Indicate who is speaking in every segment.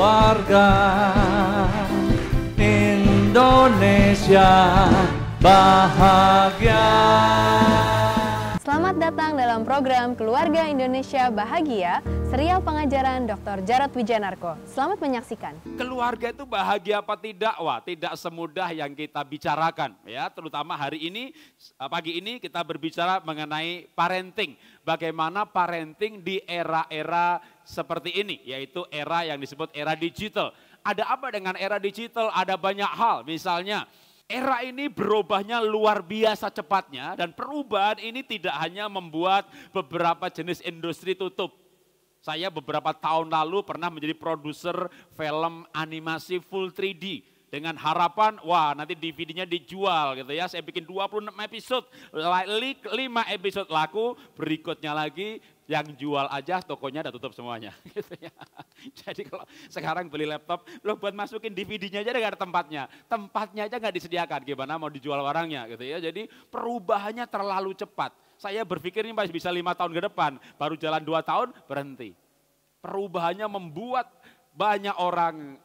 Speaker 1: warga Indonesia bahagia. Selamat datang dalam program Keluarga Indonesia Bahagia, serial pengajaran Dr. Jarod Wijanarko. Selamat menyaksikan. Keluarga itu bahagia apa tidak? Wah, tidak semudah yang kita bicarakan ya, terutama hari ini eh, pagi ini kita berbicara mengenai parenting. Bagaimana parenting di era-era seperti ini, yaitu era yang disebut era digital. Ada apa dengan era digital? Ada banyak hal, misalnya era ini berubahnya luar biasa cepatnya dan perubahan ini tidak hanya membuat beberapa jenis industri tutup. Saya beberapa tahun lalu pernah menjadi produser film animasi full 3D dengan harapan wah nanti DVD-nya dijual gitu ya. Saya bikin 26 episode, 5 episode laku, berikutnya lagi yang jual aja tokonya udah tutup semuanya. Gitu ya. Jadi kalau sekarang beli laptop, lo buat masukin DVD-nya aja ada tempatnya. Tempatnya aja nggak disediakan, gimana mau dijual barangnya gitu ya. Jadi perubahannya terlalu cepat. Saya berpikir ini masih bisa lima tahun ke depan, baru jalan dua tahun berhenti. Perubahannya membuat banyak orang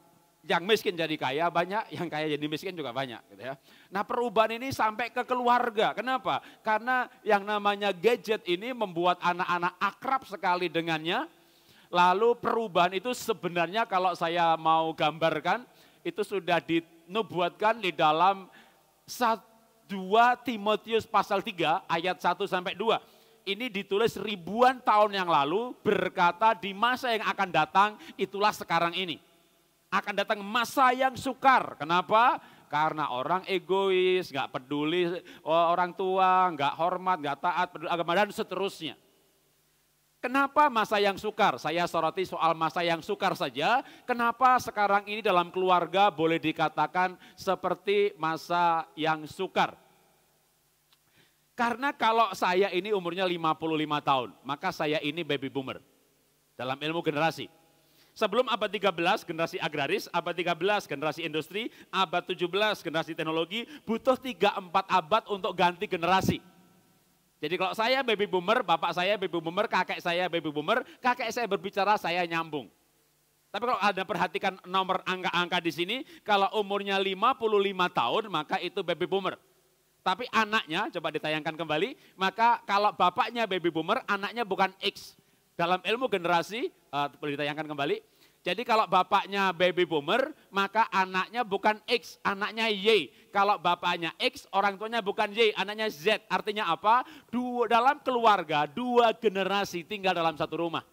Speaker 1: yang miskin jadi kaya banyak, yang kaya jadi miskin juga banyak. Gitu ya. Nah perubahan ini sampai ke keluarga. Kenapa? Karena yang namanya gadget ini membuat anak-anak akrab sekali dengannya. Lalu perubahan itu sebenarnya kalau saya mau gambarkan, itu sudah dibuatkan di dalam 2 Timotius pasal 3 ayat 1 sampai 2 ini ditulis ribuan tahun yang lalu berkata di masa yang akan datang itulah sekarang ini akan datang masa yang sukar. Kenapa? Karena orang egois, nggak peduli oh, orang tua, nggak hormat, nggak taat, peduli agama dan seterusnya. Kenapa masa yang sukar? Saya soroti soal masa yang sukar saja. Kenapa sekarang ini dalam keluarga boleh dikatakan seperti masa yang sukar? Karena kalau saya ini umurnya 55 tahun, maka saya ini baby boomer dalam ilmu generasi. Sebelum abad 13 generasi agraris, abad 13 generasi industri, abad 17 generasi teknologi, butuh 3-4 abad untuk ganti generasi. Jadi kalau saya baby boomer, bapak saya baby boomer, kakek saya baby boomer, kakek saya berbicara saya nyambung. Tapi kalau ada perhatikan nomor angka-angka di sini, kalau umurnya 55 tahun maka itu baby boomer. Tapi anaknya, coba ditayangkan kembali, maka kalau bapaknya baby boomer, anaknya bukan X, dalam ilmu generasi, uh, eh, boleh ditayangkan kembali. Jadi kalau bapaknya baby boomer, maka anaknya bukan X, anaknya Y. Kalau bapaknya X, orang tuanya bukan Y, anaknya Z. Artinya apa? Dua, dalam keluarga, dua generasi tinggal dalam satu rumah.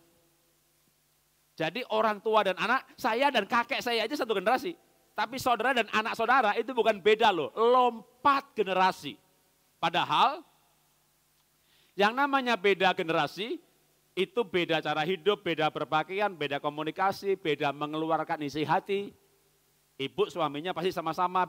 Speaker 1: Jadi orang tua dan anak, saya dan kakek saya aja satu generasi. Tapi saudara dan anak saudara itu bukan beda loh, lompat generasi. Padahal yang namanya beda generasi itu beda cara hidup, beda berpakaian, beda komunikasi, beda mengeluarkan isi hati. Ibu suaminya pasti sama-sama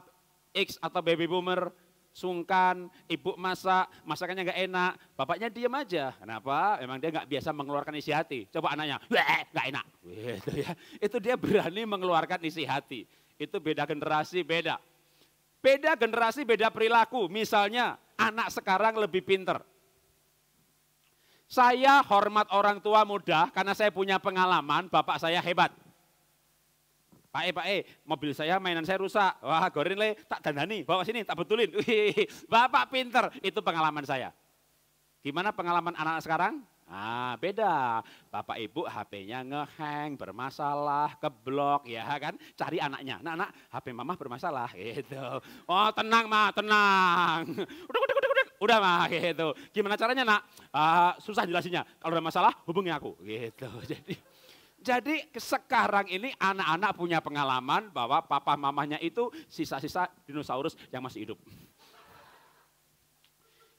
Speaker 1: X atau baby boomer, sungkan, ibu masak, masakannya nggak enak, bapaknya diem aja. Kenapa? Emang dia nggak biasa mengeluarkan isi hati. Coba anaknya, nggak enak. Itu, ya. Itu dia berani mengeluarkan isi hati. Itu beda generasi, beda. Beda generasi, beda perilaku. Misalnya, anak sekarang lebih pinter. Saya hormat orang tua muda karena saya punya pengalaman, bapak saya hebat. Pak E, Pak E, mobil saya, mainan saya rusak. Wah, gorin le, tak dandani, bawa sini, tak betulin. bapak pinter, itu pengalaman saya. Gimana pengalaman anak, -anak sekarang? Ah, beda. Bapak ibu HP-nya ngeheng, bermasalah, keblok, ya kan? Cari anaknya. Nah, anak, HP mama bermasalah, gitu. Oh, tenang, Ma, tenang. Udah, udah, udah, Udah mah gitu. Gimana caranya nak? Uh, susah jelasinnya. Kalau ada masalah hubungi aku gitu. Jadi jadi sekarang ini anak-anak punya pengalaman bahwa papa mamanya itu sisa-sisa dinosaurus yang masih hidup.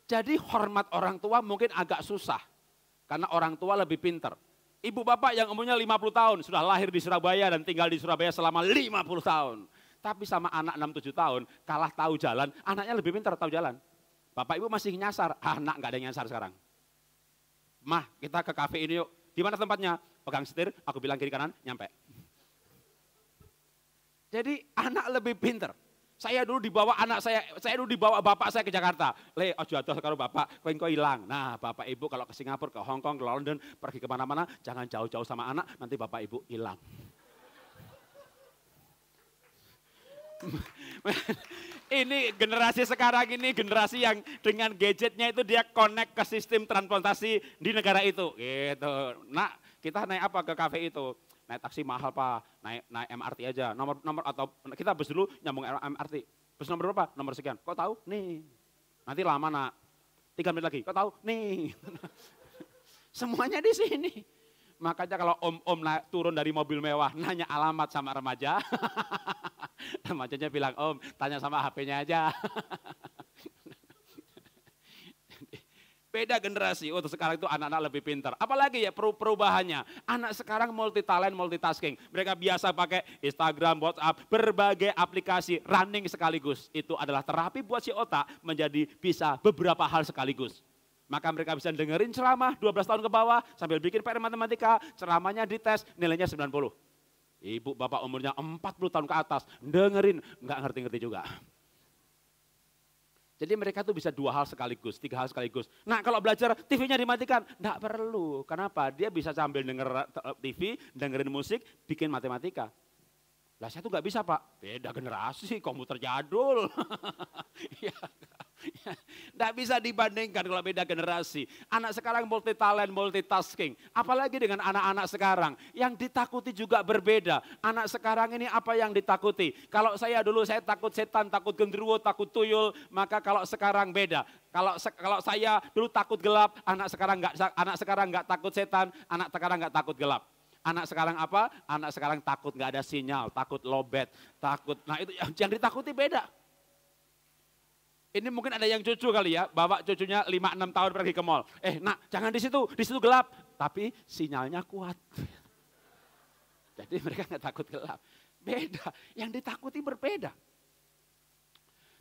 Speaker 1: Jadi hormat orang tua mungkin agak susah karena orang tua lebih pinter. Ibu bapak yang umurnya 50 tahun sudah lahir di Surabaya dan tinggal di Surabaya selama 50 tahun. Tapi sama anak 6-7 tahun kalah tahu jalan, anaknya lebih pintar tahu jalan. Bapak Ibu masih nyasar, anak ah, nggak ada yang nyasar sekarang. Mah, kita ke kafe ini yuk. Di mana tempatnya? Pegang setir, aku bilang kiri kanan, nyampe. Jadi anak lebih pinter. Saya dulu dibawa anak saya, saya dulu dibawa bapak saya ke Jakarta. Le, ojo aduh sekarang bapak, koin kau hilang. Nah, bapak ibu kalau ke Singapura, ke Hong Kong, ke London, pergi kemana-mana, jangan jauh-jauh sama anak, nanti bapak ibu hilang. ini generasi sekarang ini generasi yang dengan gadgetnya itu dia connect ke sistem transportasi di negara itu. Gitu. nak kita naik apa ke kafe itu? Naik taksi mahal pak, naik naik MRT aja. Nomor nomor atau kita bus dulu nyambung MRT. Bus nomor berapa? Nomor sekian. Kok tahu? Nih. Nanti lama nak. Tiga menit lagi. Kok tahu? Nih. Semuanya di sini. Makanya kalau om-om turun dari mobil mewah nanya alamat sama remaja, remajanya bilang om tanya sama HP-nya aja. Beda generasi, untuk oh, sekarang itu anak-anak lebih pintar. Apalagi ya perubahannya, anak sekarang multi talent, multitasking. Mereka biasa pakai Instagram, WhatsApp, berbagai aplikasi running sekaligus. Itu adalah terapi buat si otak menjadi bisa beberapa hal sekaligus. Maka mereka bisa dengerin ceramah 12 tahun ke bawah sambil bikin PR matematika, ceramahnya dites, nilainya 90. Ibu bapak umurnya 40 tahun ke atas, dengerin, nggak ngerti-ngerti juga. Jadi mereka tuh bisa dua hal sekaligus, tiga hal sekaligus. Nah kalau belajar TV-nya dimatikan, nggak perlu. Kenapa? Dia bisa sambil denger TV, dengerin musik, bikin matematika. Lah saya tuh nggak bisa pak, beda generasi, komputer jadul. Iya. Tidak bisa dibandingkan kalau beda generasi. Anak sekarang multi talent, multitasking. Apalagi dengan anak-anak sekarang. Yang ditakuti juga berbeda. Anak sekarang ini apa yang ditakuti? Kalau saya dulu saya takut setan, takut genderuwo, takut tuyul. Maka kalau sekarang beda. Kalau kalau saya dulu takut gelap, anak sekarang nggak anak sekarang nggak takut setan, anak sekarang nggak takut gelap. Anak sekarang apa? Anak sekarang takut nggak ada sinyal, takut lobet, takut. Nah itu yang ditakuti beda. Ini mungkin ada yang cucu kali ya, bawa cucunya 5-6 tahun pergi ke mall. Eh nak, jangan di situ, di situ gelap. Tapi sinyalnya kuat. Jadi mereka nggak takut gelap. Beda, yang ditakuti berbeda.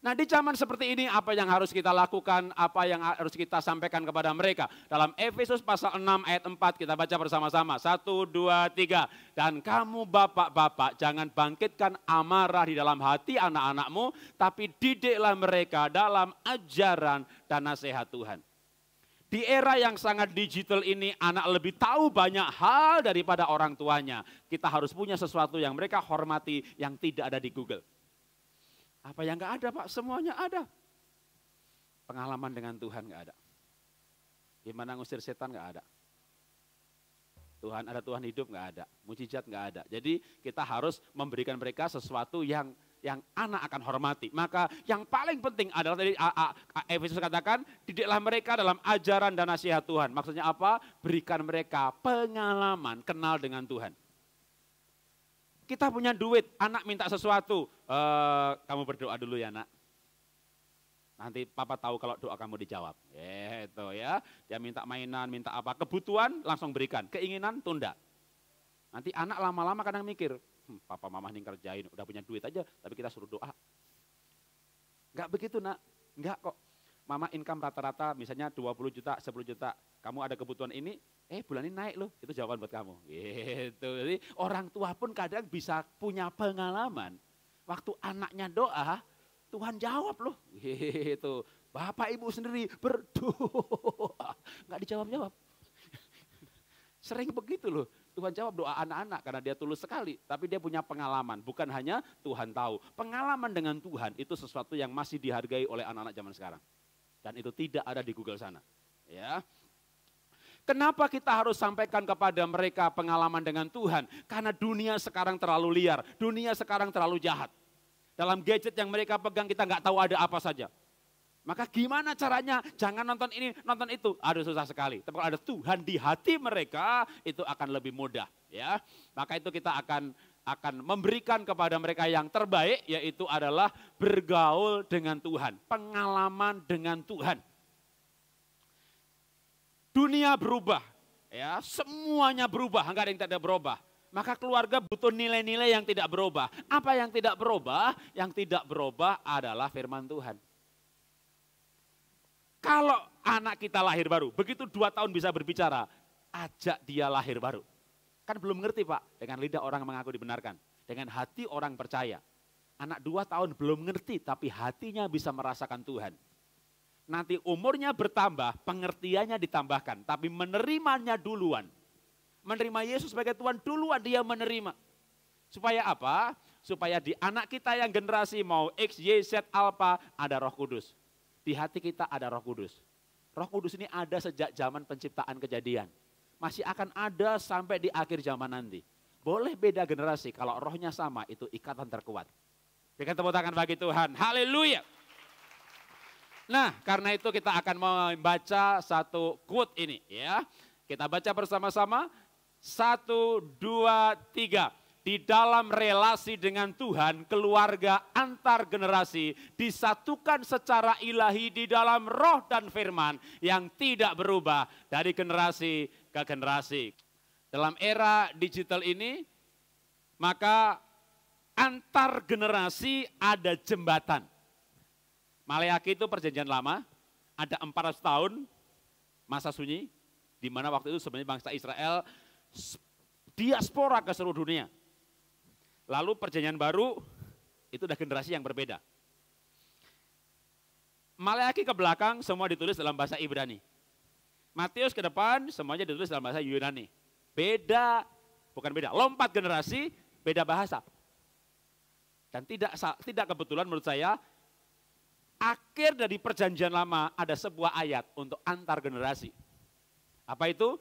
Speaker 1: Nah di zaman seperti ini apa yang harus kita lakukan, apa yang harus kita sampaikan kepada mereka. Dalam Efesus pasal 6 ayat 4 kita baca bersama-sama. satu dua tiga Dan kamu bapak-bapak jangan bangkitkan amarah di dalam hati anak-anakmu. Tapi didiklah mereka dalam ajaran dan nasihat Tuhan. Di era yang sangat digital ini, anak lebih tahu banyak hal daripada orang tuanya. Kita harus punya sesuatu yang mereka hormati, yang tidak ada di Google. Apa yang enggak ada Pak? Semuanya ada. Pengalaman dengan Tuhan enggak ada. Gimana ngusir setan enggak ada. Tuhan ada Tuhan hidup enggak ada, mujizat enggak ada. Jadi kita harus memberikan mereka sesuatu yang yang anak akan hormati. Maka yang paling penting adalah tadi Efesus katakan, didiklah mereka dalam ajaran dan nasihat Tuhan. Maksudnya apa? Berikan mereka pengalaman kenal dengan Tuhan. Kita punya duit, anak minta sesuatu, e, kamu berdoa dulu ya nak. Nanti papa tahu kalau doa kamu dijawab. Itu ya, dia minta mainan, minta apa, kebutuhan langsung berikan, keinginan tunda. Nanti anak lama-lama kadang mikir, hm, papa mama ini kerjain, udah punya duit aja, tapi kita suruh doa. Enggak begitu nak, enggak kok mama income rata-rata misalnya 20 juta, 10 juta, kamu ada kebutuhan ini, eh bulan ini naik loh, itu jawaban buat kamu. Gitu. Jadi orang tua pun kadang bisa punya pengalaman. Waktu anaknya doa, Tuhan jawab loh. Gitu. Bapak ibu sendiri berdoa, nggak dijawab-jawab. Sering begitu loh. Tuhan jawab doa anak-anak karena dia tulus sekali, tapi dia punya pengalaman, bukan hanya Tuhan tahu. Pengalaman dengan Tuhan itu sesuatu yang masih dihargai oleh anak-anak zaman sekarang. Dan itu tidak ada di Google sana. Ya. Kenapa kita harus sampaikan kepada mereka pengalaman dengan Tuhan? Karena dunia sekarang terlalu liar, dunia sekarang terlalu jahat. Dalam gadget yang mereka pegang kita nggak tahu ada apa saja. Maka gimana caranya? Jangan nonton ini, nonton itu. Aduh susah sekali. Tapi kalau ada Tuhan di hati mereka, itu akan lebih mudah. Ya, maka itu kita akan akan memberikan kepada mereka yang terbaik yaitu adalah bergaul dengan Tuhan, pengalaman dengan Tuhan. Dunia berubah, ya semuanya berubah, enggak ada yang tidak berubah. Maka keluarga butuh nilai-nilai yang tidak berubah. Apa yang tidak berubah? Yang tidak berubah adalah firman Tuhan. Kalau anak kita lahir baru, begitu dua tahun bisa berbicara, ajak dia lahir baru Kan belum ngerti Pak, dengan lidah orang mengaku dibenarkan. Dengan hati orang percaya. Anak dua tahun belum ngerti, tapi hatinya bisa merasakan Tuhan. Nanti umurnya bertambah, pengertiannya ditambahkan. Tapi menerimanya duluan. Menerima Yesus sebagai Tuhan duluan dia menerima. Supaya apa? Supaya di anak kita yang generasi mau X, Y, Z, Alpha ada roh kudus. Di hati kita ada roh kudus. Roh kudus ini ada sejak zaman penciptaan kejadian masih akan ada sampai di akhir zaman nanti. Boleh beda generasi, kalau rohnya sama itu ikatan terkuat. kita tepuk tangan bagi Tuhan. Haleluya. Nah, karena itu kita akan membaca satu quote ini ya. Kita baca bersama-sama. Satu, dua, tiga di dalam relasi dengan Tuhan, keluarga antar generasi disatukan secara ilahi di dalam roh dan firman yang tidak berubah dari generasi ke generasi. Dalam era digital ini, maka antar generasi ada jembatan. Maleaki itu perjanjian lama, ada 400 tahun masa sunyi, di mana waktu itu sebenarnya bangsa Israel diaspora ke seluruh dunia. Lalu perjanjian baru itu udah generasi yang berbeda. Maleaki ke belakang semua ditulis dalam bahasa Ibrani. Matius ke depan semuanya ditulis dalam bahasa Yunani. Beda, bukan beda, lompat generasi, beda bahasa. Dan tidak tidak kebetulan menurut saya akhir dari perjanjian lama ada sebuah ayat untuk antar generasi. Apa itu?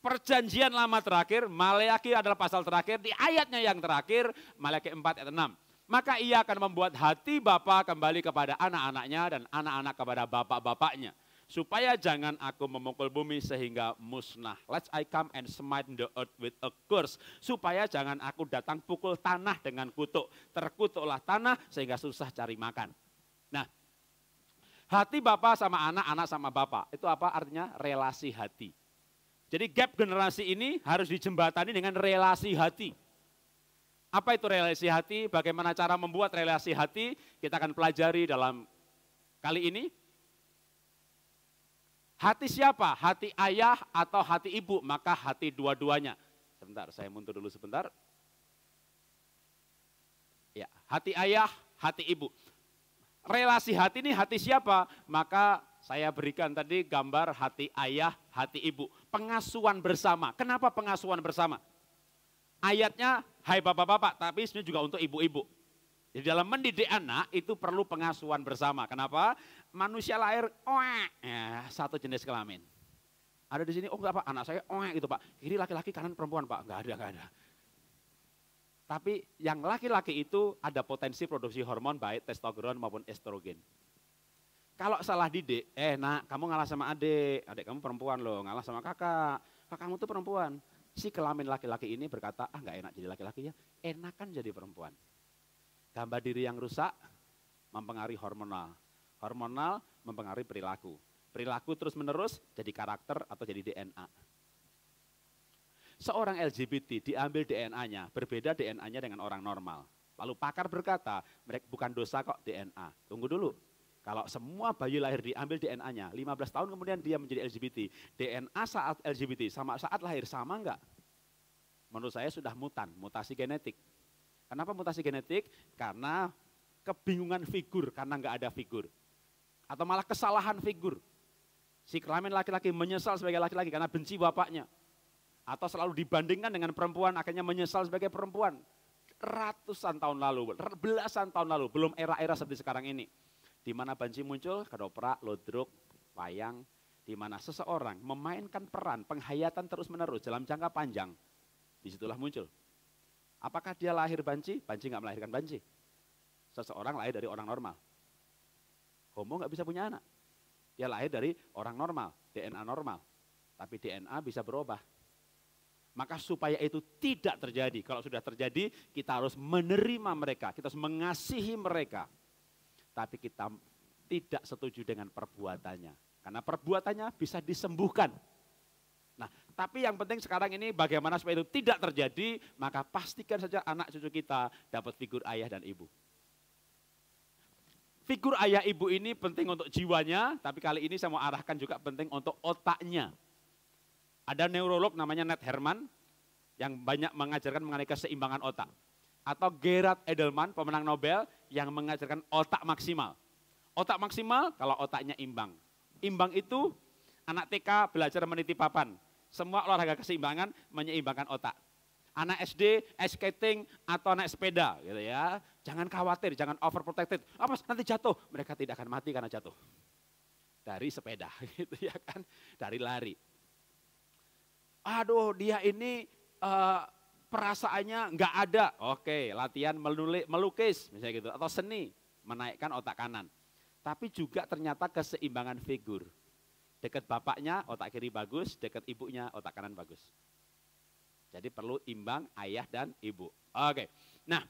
Speaker 1: Perjanjian lama terakhir, Maleaki adalah pasal terakhir, di ayatnya yang terakhir, Maleaki 4 ayat 6. Maka ia akan membuat hati Bapak kembali kepada anak-anaknya dan anak-anak kepada bapak-bapaknya supaya jangan aku memukul bumi sehingga musnah. Let's I come and smite the earth with a curse, supaya jangan aku datang pukul tanah dengan kutuk. Terkutuklah tanah sehingga susah cari makan. Nah, hati bapak sama anak, anak sama bapak. Itu apa artinya? Relasi hati. Jadi gap generasi ini harus dijembatani dengan relasi hati. Apa itu relasi hati? Bagaimana cara membuat relasi hati? Kita akan pelajari dalam kali ini Hati siapa? Hati ayah atau hati ibu? Maka hati dua-duanya. Sebentar, saya mundur dulu sebentar. Ya, hati ayah, hati ibu. Relasi hati ini hati siapa? Maka saya berikan tadi gambar hati ayah, hati ibu. Pengasuhan bersama. Kenapa pengasuhan bersama? Ayatnya, hai bapak-bapak, tapi sebenarnya juga untuk ibu-ibu. Di dalam mendidik anak itu perlu pengasuhan bersama. Kenapa? manusia lahir oek, ya, satu jenis kelamin. Ada di sini, oh apa pak, anak saya oek gitu pak. Kiri laki-laki, kanan perempuan pak. Enggak ada, enggak ada. Tapi yang laki-laki itu ada potensi produksi hormon baik testosteron maupun estrogen. Kalau salah didik, eh nak kamu ngalah sama adik, adik kamu perempuan loh, ngalah sama kakak, kakak kamu tuh perempuan. Si kelamin laki-laki ini berkata, ah nggak enak jadi laki-laki ya, enakan jadi perempuan. Gambar diri yang rusak mempengaruhi hormonal, Hormonal mempengaruhi perilaku. Perilaku terus-menerus jadi karakter atau jadi DNA. Seorang LGBT diambil DNA-nya, berbeda DNA-nya dengan orang normal. Lalu pakar berkata, mereka bukan dosa kok DNA. Tunggu dulu. Kalau semua bayi lahir diambil DNA-nya, 15 tahun kemudian dia menjadi LGBT. DNA saat LGBT sama saat lahir sama enggak? Menurut saya sudah mutan, mutasi genetik. Kenapa mutasi genetik? Karena kebingungan figur karena enggak ada figur. Atau malah kesalahan figur. Si kelamin laki-laki menyesal sebagai laki-laki karena benci bapaknya. Atau selalu dibandingkan dengan perempuan, akhirnya menyesal sebagai perempuan. Ratusan tahun lalu, belasan tahun lalu, belum era-era seperti sekarang ini. Di mana banci muncul, kedoprak, lodruk, wayang, di mana seseorang memainkan peran penghayatan terus-menerus dalam jangka panjang. Disitulah muncul. Apakah dia lahir banci? Banci nggak melahirkan banci. Seseorang lahir dari orang normal Homo nggak bisa punya anak. Dia lahir dari orang normal, DNA normal. Tapi DNA bisa berubah. Maka supaya itu tidak terjadi, kalau sudah terjadi kita harus menerima mereka, kita harus mengasihi mereka. Tapi kita tidak setuju dengan perbuatannya. Karena perbuatannya bisa disembuhkan. Nah, tapi yang penting sekarang ini bagaimana supaya itu tidak terjadi, maka pastikan saja anak cucu kita dapat figur ayah dan ibu. Figur ayah ibu ini penting untuk jiwanya, tapi kali ini saya mau arahkan juga penting untuk otaknya. Ada neurolog namanya Ned Herman yang banyak mengajarkan mengenai keseimbangan otak. Atau Gerard Edelman, pemenang Nobel yang mengajarkan otak maksimal. Otak maksimal kalau otaknya imbang. Imbang itu anak TK belajar meniti papan. Semua olahraga keseimbangan menyeimbangkan otak anak SD, skating, atau naik sepeda gitu ya. Jangan khawatir, jangan overprotected. Apa oh, nanti jatuh? Mereka tidak akan mati karena jatuh. Dari sepeda gitu ya kan, dari lari. Aduh dia ini uh, perasaannya nggak ada. Oke latihan melulik, melukis misalnya gitu atau seni menaikkan otak kanan. Tapi juga ternyata keseimbangan figur. Dekat bapaknya otak kiri bagus, dekat ibunya otak kanan bagus. Jadi perlu imbang ayah dan ibu. Oke. Nah,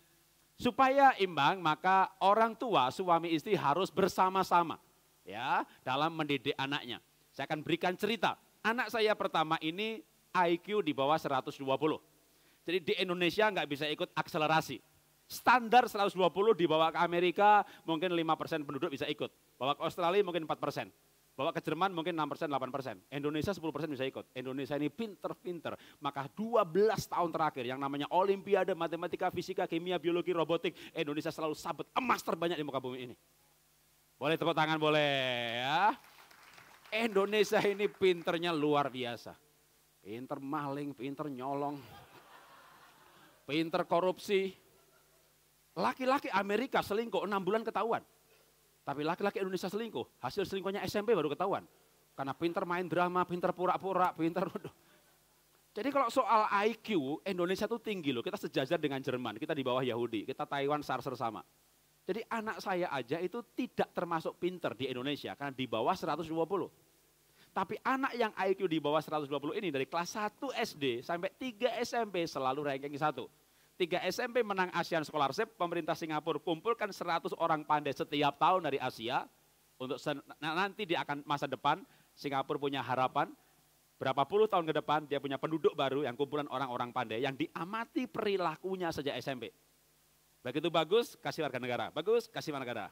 Speaker 1: supaya imbang maka orang tua suami istri harus bersama-sama ya dalam mendidik anaknya. Saya akan berikan cerita. Anak saya pertama ini IQ di bawah 120. Jadi di Indonesia nggak bisa ikut akselerasi. Standar 120 dibawa ke Amerika mungkin 5% penduduk bisa ikut. Bawa ke Australia mungkin 4%. Bawa ke Jerman mungkin 6%, 8%. Indonesia 10% bisa ikut. Indonesia ini pinter-pinter. Maka 12 tahun terakhir yang namanya Olimpiade, Matematika, Fisika, Kimia, Biologi, Robotik. Indonesia selalu sabet emas terbanyak di muka bumi ini. Boleh tepuk tangan, boleh ya. Indonesia ini pinternya luar biasa. Pinter maling, pinter nyolong. Pinter korupsi. Laki-laki Amerika selingkuh 6 bulan ketahuan. Tapi laki-laki Indonesia selingkuh, hasil selingkuhnya SMP baru ketahuan. Karena pinter main drama, pinter pura-pura, pinter... Jadi kalau soal IQ, Indonesia itu tinggi loh. Kita sejajar dengan Jerman, kita di bawah Yahudi, kita Taiwan sarser sama. Jadi anak saya aja itu tidak termasuk pinter di Indonesia, karena di bawah 120. Tapi anak yang IQ di bawah 120 ini dari kelas 1 SD sampai 3 SMP selalu ranking 1 tiga SMP menang ASEAN Scholarship, pemerintah Singapura kumpulkan 100 orang pandai setiap tahun dari Asia untuk nanti dia akan masa depan Singapura punya harapan berapa puluh tahun ke depan dia punya penduduk baru yang kumpulan orang-orang pandai yang diamati perilakunya sejak SMP. Begitu bagus kasih warga negara, bagus kasih warga negara.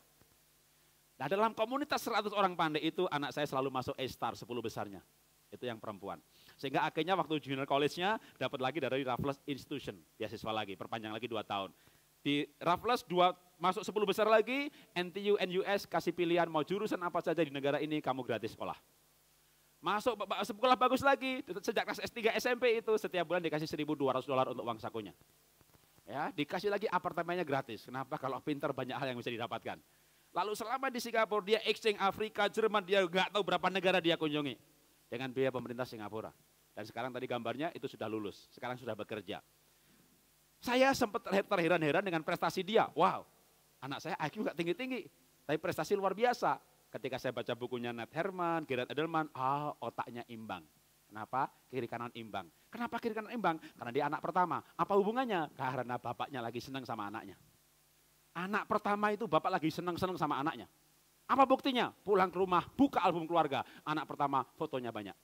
Speaker 1: Nah dalam komunitas 100 orang pandai itu anak saya selalu masuk A-Star 10 besarnya. Itu yang perempuan. Sehingga akhirnya waktu junior college-nya dapat lagi dari Raffles Institution, beasiswa lagi, perpanjang lagi dua tahun. Di Raffles dua masuk sepuluh besar lagi, NTU, NUS kasih pilihan mau jurusan apa saja di negara ini kamu gratis sekolah. Masuk sekolah bagus lagi, sejak kelas S3 SMP itu setiap bulan dikasih 1.200 dolar untuk uang sakunya. Ya, dikasih lagi apartemennya gratis. Kenapa? Kalau pinter banyak hal yang bisa didapatkan. Lalu selama di Singapura dia exchange Afrika, Jerman, dia nggak tahu berapa negara dia kunjungi dengan biaya pemerintah Singapura. Dan sekarang tadi gambarnya itu sudah lulus, sekarang sudah bekerja. Saya sempat terheran-heran dengan prestasi dia. Wow, anak saya IQ gak tinggi-tinggi, tapi prestasi luar biasa. Ketika saya baca bukunya Nat Herman, Gerard Edelman, ah otaknya imbang. Kenapa? Kiri kanan imbang. Kenapa kiri kanan imbang? Karena dia anak pertama. Apa hubungannya? Karena bapaknya lagi senang sama anaknya. Anak pertama itu bapak lagi senang-senang sama anaknya. Apa buktinya? Pulang ke rumah, buka album keluarga. Anak pertama fotonya banyak.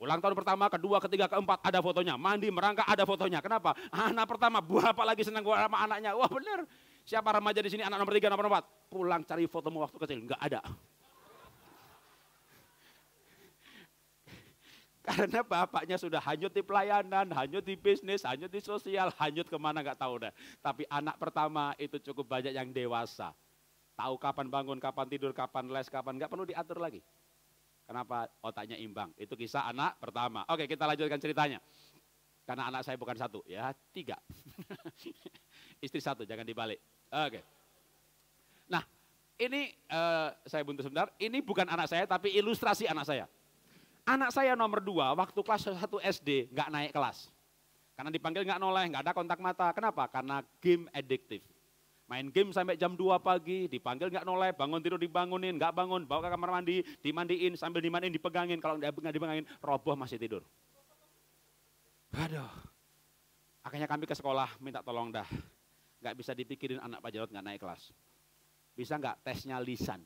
Speaker 1: Ulang tahun pertama, kedua, ketiga, keempat ada fotonya. Mandi, merangkak ada fotonya. Kenapa? Anak pertama, buah apa lagi senang gua sama anaknya. Wah bener. Siapa remaja di sini anak nomor tiga, nomor empat? Pulang cari fotomu waktu kecil, Enggak ada. Karena bapaknya sudah hanyut di pelayanan, hanyut di bisnis, hanyut di sosial, hanyut kemana nggak tahu dah. Tapi anak pertama itu cukup banyak yang dewasa. Tahu kapan bangun, kapan tidur, kapan les, kapan nggak perlu diatur lagi. Kenapa otaknya imbang? Itu kisah anak pertama. Oke, kita lanjutkan ceritanya. Karena anak saya bukan satu, ya tiga. Istri satu, jangan dibalik. Oke. Nah, ini uh, saya buntu sebentar. Ini bukan anak saya, tapi ilustrasi anak saya. Anak saya nomor dua, waktu kelas satu SD, nggak naik kelas. Karena dipanggil nggak noleh, nggak ada kontak mata. Kenapa? Karena game addictive. Main game sampai jam 2 pagi, dipanggil nggak noleh, bangun tidur dibangunin, nggak bangun, bawa ke kamar mandi, dimandiin, sambil dimandiin dipegangin, kalau nggak dipegangin, roboh masih tidur. Aduh, akhirnya kami ke sekolah minta tolong dah. Nggak bisa dipikirin anak Pak Jarod nggak naik kelas. Bisa nggak tesnya lisan?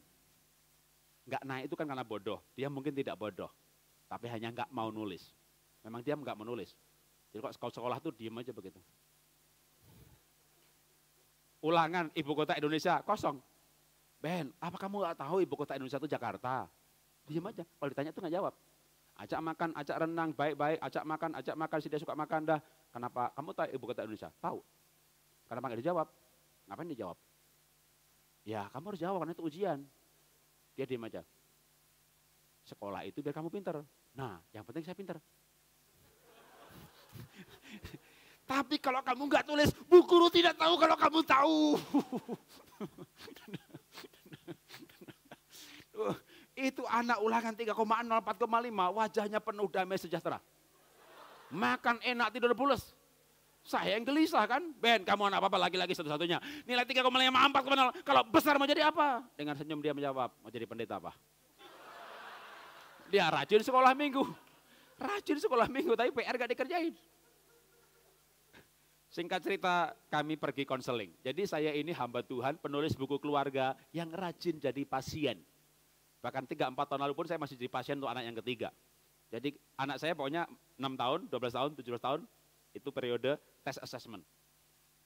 Speaker 1: Nggak naik itu kan karena bodoh. Dia mungkin tidak bodoh, tapi hanya nggak mau nulis. Memang dia nggak menulis. Jadi kalau sekolah, sekolah tuh diem aja begitu ulangan ibu kota Indonesia kosong. Ben, apa kamu nggak tahu ibu kota Indonesia itu Jakarta? Diam aja. Kalau ditanya itu nggak jawab. Ajak makan, ajak renang, baik-baik, ajak makan, ajak makan, si dia suka makan dah. Kenapa? Kamu tahu ibu kota Indonesia? Tahu. Kenapa nggak dijawab? Ngapain dijawab? Ya, kamu harus jawab karena itu ujian. Dia diam aja. Sekolah itu biar kamu pinter. Nah, yang penting saya pinter. Tapi kalau kamu nggak tulis, bu guru tidak tahu kalau kamu tahu. Itu anak ulangan 3,04,5 wajahnya penuh damai sejahtera. Makan enak tidur pulas. Saya yang gelisah kan. Ben kamu anak apa-apa lagi-lagi satu-satunya. Nilai 3,5, 4,0. Kalau besar mau jadi apa? Dengan senyum dia menjawab, mau jadi pendeta apa? Dia rajin sekolah minggu. Rajin sekolah minggu tapi PR gak dikerjain. Singkat cerita, kami pergi konseling. Jadi saya ini hamba Tuhan, penulis buku keluarga yang rajin jadi pasien. Bahkan 3-4 tahun lalu pun saya masih jadi pasien untuk anak yang ketiga. Jadi anak saya pokoknya 6 tahun, 12 tahun, 17 tahun, itu periode tes assessment.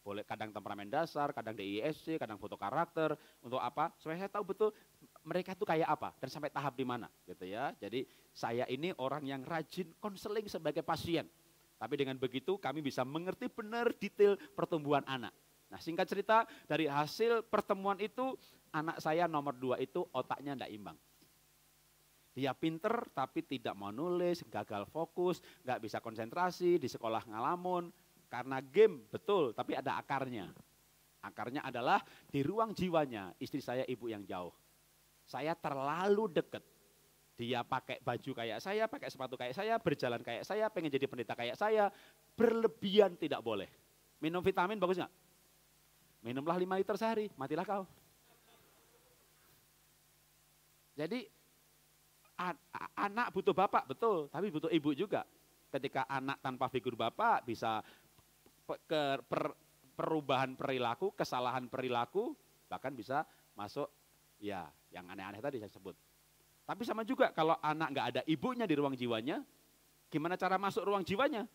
Speaker 1: Boleh kadang temperamen dasar, kadang DISC, kadang foto karakter, untuk apa? Supaya saya tahu betul mereka itu kayak apa dan sampai tahap di mana gitu ya. Jadi saya ini orang yang rajin konseling sebagai pasien. Tapi dengan begitu kami bisa mengerti benar detail pertumbuhan anak. Nah singkat cerita dari hasil pertemuan itu anak saya nomor dua itu otaknya tidak imbang. Dia pinter tapi tidak mau nulis, gagal fokus, nggak bisa konsentrasi, di sekolah ngalamun. Karena game betul tapi ada akarnya. Akarnya adalah di ruang jiwanya istri saya ibu yang jauh. Saya terlalu dekat dia pakai baju kayak saya, pakai sepatu kayak saya, berjalan kayak saya, pengen jadi pendeta kayak saya. Berlebihan tidak boleh. Minum vitamin bagus nggak? Minumlah 5 liter sehari, matilah kau. Jadi anak butuh bapak, betul. Tapi butuh ibu juga. Ketika anak tanpa figur bapak bisa ke, per, perubahan perilaku, kesalahan perilaku, bahkan bisa masuk ya yang aneh-aneh tadi saya sebut. Tapi sama juga kalau anak nggak ada ibunya di ruang jiwanya, gimana cara masuk ruang jiwanya?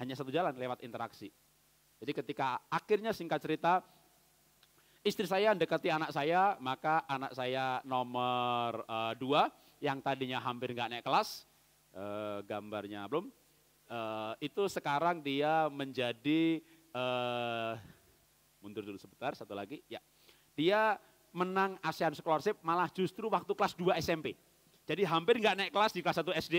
Speaker 1: Hanya satu jalan lewat interaksi. Jadi ketika akhirnya singkat cerita, istri saya dekati anak saya, maka anak saya nomor uh, dua yang tadinya hampir nggak naik kelas, uh, gambarnya belum, uh, itu sekarang dia menjadi uh, mundur dulu sebentar, satu lagi, ya, dia menang ASEAN Scholarship malah justru waktu kelas 2 SMP. Jadi hampir nggak naik kelas di kelas 1 SD,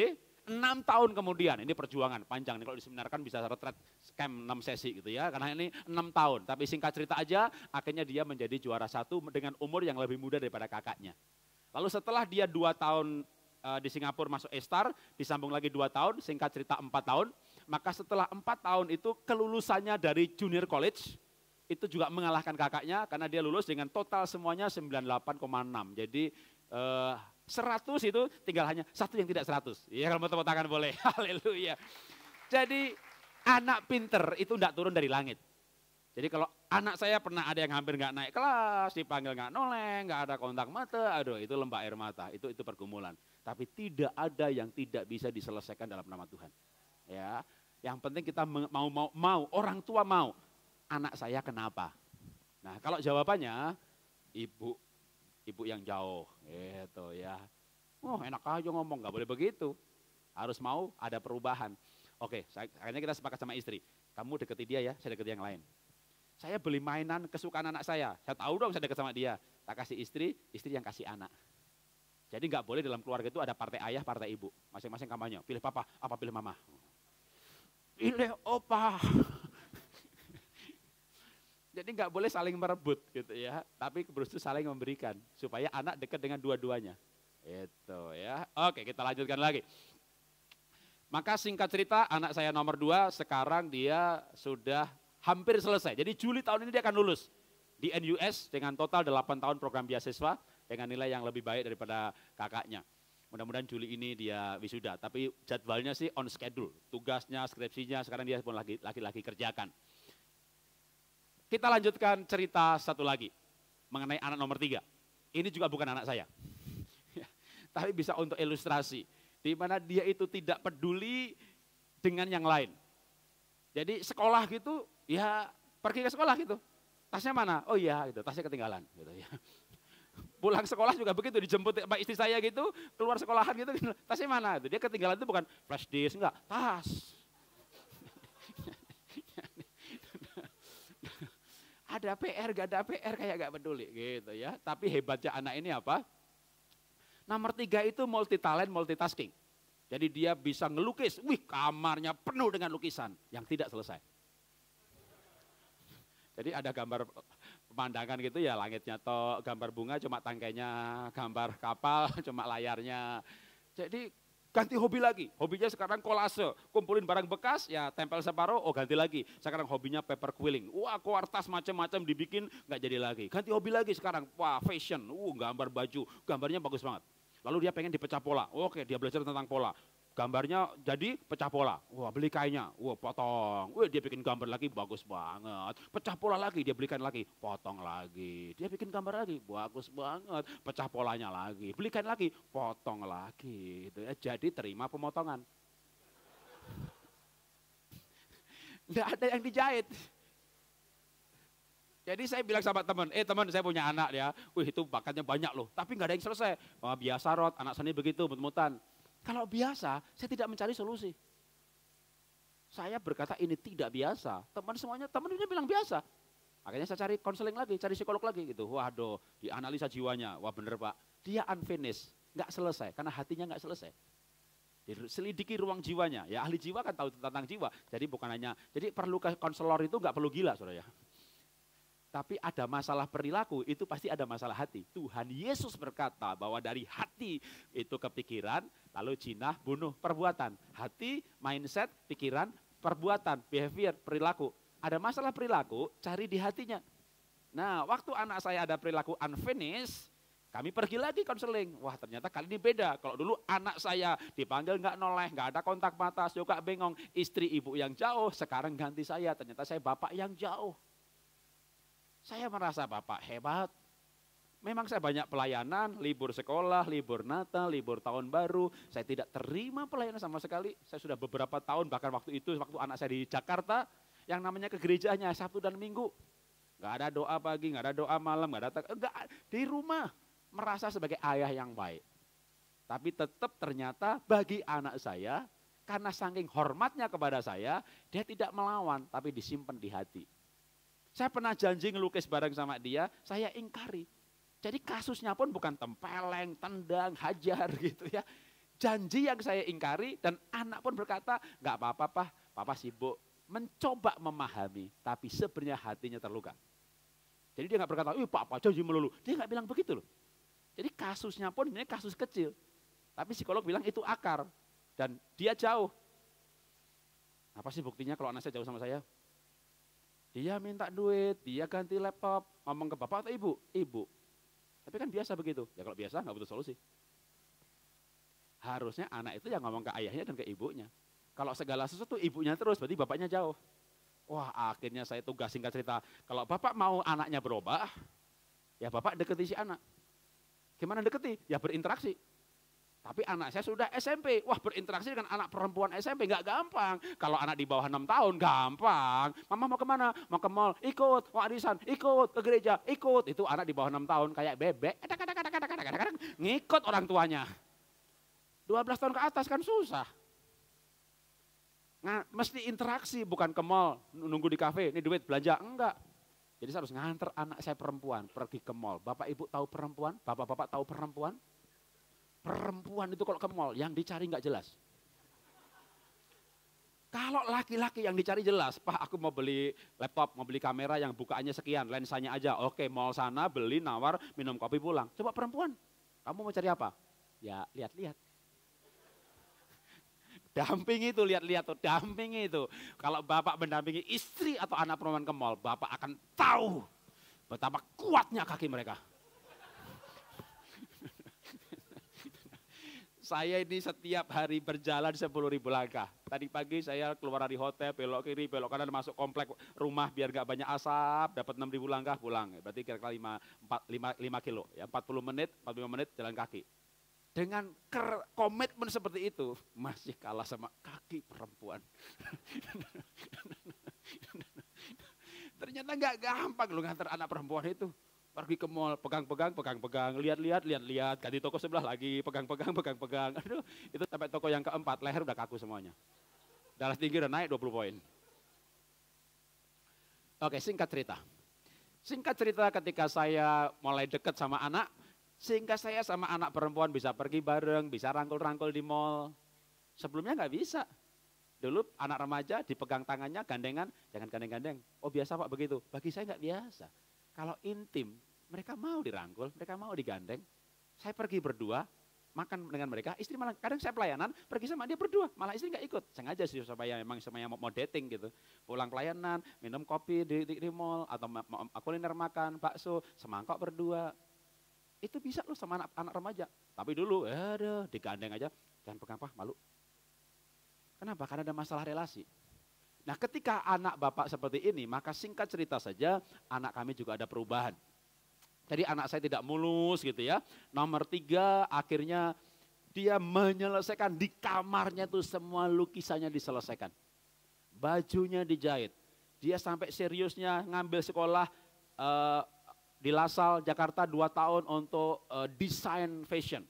Speaker 1: 6 tahun kemudian, ini perjuangan panjang nih kalau diseminarkan bisa retret camp 6 sesi gitu ya, karena ini 6 tahun. Tapi singkat cerita aja, akhirnya dia menjadi juara satu dengan umur yang lebih muda daripada kakaknya. Lalu setelah dia 2 tahun uh, di Singapura masuk Estar, disambung lagi 2 tahun, singkat cerita 4 tahun, maka setelah 4 tahun itu kelulusannya dari junior college, itu juga mengalahkan kakaknya karena dia lulus dengan total semuanya 98,6. Jadi uh, Seratus itu tinggal hanya satu yang tidak seratus. Ya kalau mau tepuk tangan boleh. Haleluya. Jadi anak pinter itu tidak turun dari langit. Jadi kalau anak saya pernah ada yang hampir nggak naik kelas, dipanggil nggak noleng, nggak ada kontak mata, aduh itu lembah air mata, itu itu pergumulan. Tapi tidak ada yang tidak bisa diselesaikan dalam nama Tuhan. Ya, yang penting kita mau mau mau orang tua mau anak saya kenapa. Nah kalau jawabannya ibu ibu yang jauh gitu ya. Oh enak aja ngomong, nggak boleh begitu. Harus mau ada perubahan. Oke, akhirnya kita sepakat sama istri. Kamu deketi dia ya, saya deketi yang lain. Saya beli mainan kesukaan anak saya. Saya tahu dong saya deket sama dia. Tak kasih istri, istri yang kasih anak. Jadi nggak boleh dalam keluarga itu ada partai ayah, partai ibu. Masing-masing kampanye. Pilih papa, apa pilih mama. Pilih opa. Jadi nggak boleh saling merebut gitu ya, tapi berarti saling memberikan supaya anak dekat dengan dua-duanya. Itu ya. Oke, kita lanjutkan lagi. Maka singkat cerita anak saya nomor dua sekarang dia sudah hampir selesai. Jadi Juli tahun ini dia akan lulus di NUS dengan total 8 tahun program beasiswa dengan nilai yang lebih baik daripada kakaknya. Mudah-mudahan Juli ini dia wisuda, tapi jadwalnya sih on schedule. Tugasnya, skripsinya sekarang dia pun lagi, lagi kerjakan. Kita lanjutkan cerita satu lagi mengenai anak nomor tiga. Ini juga bukan anak saya, tapi bisa untuk ilustrasi di mana dia itu tidak peduli dengan yang lain. Jadi sekolah gitu, ya pergi ke sekolah gitu. Tasnya mana? Oh iya, gitu. Tasnya ketinggalan, gitu ya. Pulang sekolah juga begitu dijemput sama istri saya gitu, keluar sekolahan gitu, tasnya mana? Gitu. Dia ketinggalan itu bukan flash disk, enggak, tas Ada PR, gak ada PR kayak gak peduli gitu ya. Tapi hebatnya anak ini apa? Nomor tiga itu multi talent, multitasking. Jadi dia bisa ngelukis, wih kamarnya penuh dengan lukisan yang tidak selesai. Jadi ada gambar pemandangan gitu ya langitnya toh, gambar bunga cuma tangkainya, gambar kapal cuma layarnya. Jadi ganti hobi lagi. Hobinya sekarang kolase, kumpulin barang bekas, ya tempel separuh, oh ganti lagi. Sekarang hobinya paper quilling. Wah kuartas macam-macam dibikin, nggak jadi lagi. Ganti hobi lagi sekarang, wah fashion, uh gambar baju, gambarnya bagus banget. Lalu dia pengen dipecah pola, oke dia belajar tentang pola gambarnya jadi pecah pola. Wah beli kainnya, wah potong. Wah dia bikin gambar lagi bagus banget. Pecah pola lagi dia belikan lagi, potong lagi. Dia bikin gambar lagi, bagus banget. Pecah polanya lagi, belikan lagi, potong lagi. Gitu ya. Jadi terima pemotongan. Tidak ada yang dijahit. Jadi saya bilang sama teman, eh teman saya punya anak ya, wih itu bakatnya banyak loh, tapi nggak ada yang selesai. Oh, biasa rot, anak seni begitu, mut-mutan. Kalau biasa, saya tidak mencari solusi. Saya berkata ini tidak biasa. Teman semuanya, teman temannya bilang biasa. Akhirnya saya cari konseling lagi, cari psikolog lagi gitu. Waduh, dianalisa jiwanya. Wah bener pak, dia unfinished, nggak selesai karena hatinya nggak selesai. Selidiki ruang jiwanya. Ya ahli jiwa kan tahu tentang jiwa. Jadi bukan hanya, jadi perlu konselor itu nggak perlu gila saudara ya tapi ada masalah perilaku, itu pasti ada masalah hati. Tuhan Yesus berkata bahwa dari hati itu kepikiran, lalu jinah, bunuh, perbuatan. Hati, mindset, pikiran, perbuatan, behavior, perilaku. Ada masalah perilaku, cari di hatinya. Nah, waktu anak saya ada perilaku unfinished, kami pergi lagi konseling. Wah ternyata kali ini beda. Kalau dulu anak saya dipanggil nggak noleh, nggak ada kontak mata, suka bengong. Istri ibu yang jauh, sekarang ganti saya. Ternyata saya bapak yang jauh. Saya merasa Bapak hebat. Memang saya banyak pelayanan, libur sekolah, libur Natal, libur tahun baru. Saya tidak terima pelayanan sama sekali. Saya sudah beberapa tahun, bahkan waktu itu, waktu anak saya di Jakarta, yang namanya ke gereja hanya Sabtu dan Minggu. Gak ada doa pagi, gak ada doa malam, gak ada enggak, di rumah merasa sebagai ayah yang baik. Tapi tetap ternyata bagi anak saya, karena saking hormatnya kepada saya, dia tidak melawan, tapi disimpan di hati. Saya pernah janji ngelukis bareng sama dia, saya ingkari. Jadi kasusnya pun bukan tempeleng, tendang, hajar gitu ya. Janji yang saya ingkari dan anak pun berkata, nggak apa-apa pah, papa sibuk. Mencoba memahami, tapi sebenarnya hatinya terluka. Jadi dia nggak berkata, ih papa janji melulu. Dia nggak bilang begitu loh. Jadi kasusnya pun ini kasus kecil. Tapi psikolog bilang itu akar. Dan dia jauh. Apa sih buktinya kalau anak saya jauh sama saya? Dia minta duit, dia ganti laptop, ngomong ke bapak atau ibu? Ibu. Tapi kan biasa begitu. Ya kalau biasa nggak butuh solusi. Harusnya anak itu yang ngomong ke ayahnya dan ke ibunya. Kalau segala sesuatu ibunya terus, berarti bapaknya jauh. Wah akhirnya saya tugas singkat cerita, kalau bapak mau anaknya berubah, ya bapak deketi si anak. Gimana deketi? Ya berinteraksi. Tapi anak saya sudah SMP. Wah berinteraksi dengan anak perempuan SMP nggak gampang. Kalau anak di bawah enam tahun gampang. Mama mau kemana? Mau ke mall? Ikut. Mau arisan? Ikut. Ke gereja? Ikut. Itu anak di bawah enam tahun kayak bebek. Edak, eh, edak, edak, edak, edak, edak, ngikut orang tuanya. 12 tahun ke atas kan susah. Nah, mesti interaksi bukan ke mall. Nunggu di kafe, ini duit belanja. Enggak. Jadi saya harus nganter anak saya perempuan pergi ke mall. Bapak ibu tahu perempuan? Bapak-bapak tahu perempuan? Perempuan itu kalau ke mall yang dicari nggak jelas. Kalau laki-laki yang dicari jelas, Pak aku mau beli laptop, mau beli kamera yang bukaannya sekian, lensanya aja. Oke, mall sana beli, nawar, minum kopi pulang. Coba perempuan, kamu mau cari apa? Ya lihat-lihat. Damping itu lihat-lihat tuh, damping itu. Kalau bapak mendampingi istri atau anak perempuan ke mall, bapak akan tahu betapa kuatnya kaki mereka. Saya ini setiap hari berjalan 10 ribu langkah. Tadi pagi saya keluar dari hotel, belok kiri, belok kanan, masuk komplek rumah biar gak banyak asap, dapat 6 ribu langkah pulang. Berarti kira-kira 5, 4, 5, 5 kilo, ya 40 menit, 45 menit jalan kaki. Dengan komitmen seperti itu, masih kalah sama kaki perempuan. Ternyata nggak gampang loh ngantar anak perempuan itu pergi ke mall, pegang-pegang, pegang-pegang, lihat-lihat, lihat-lihat, ganti toko sebelah lagi, pegang-pegang, pegang-pegang. Aduh, itu sampai toko yang keempat, leher udah kaku semuanya. Darah tinggi udah naik 20 poin. Oke, singkat cerita. Singkat cerita ketika saya mulai deket sama anak, sehingga saya sama anak perempuan bisa pergi bareng, bisa rangkul-rangkul di mall. Sebelumnya nggak bisa. Dulu anak remaja dipegang tangannya gandengan, jangan gandeng-gandeng. Oh biasa pak begitu. Bagi saya nggak biasa kalau intim, mereka mau dirangkul, mereka mau digandeng. Saya pergi berdua, makan dengan mereka, istri malah kadang saya pelayanan pergi sama dia berdua, malah istri nggak ikut, sengaja sih supaya memang semuanya mau, mau dating gitu, pulang pelayanan, minum kopi di, di, di mall atau ma, ma, kuliner makan bakso, semangkok berdua, itu bisa loh sama anak, anak remaja, tapi dulu, aduh, digandeng aja, jangan pegang malu. Kenapa? Karena ada masalah relasi. Nah ketika anak bapak seperti ini, maka singkat cerita saja anak kami juga ada perubahan. Jadi anak saya tidak mulus gitu ya. Nomor tiga akhirnya dia menyelesaikan di kamarnya tuh semua lukisannya diselesaikan. Bajunya dijahit. Dia sampai seriusnya ngambil sekolah uh, di Lasal Jakarta dua tahun untuk uh, desain fashion.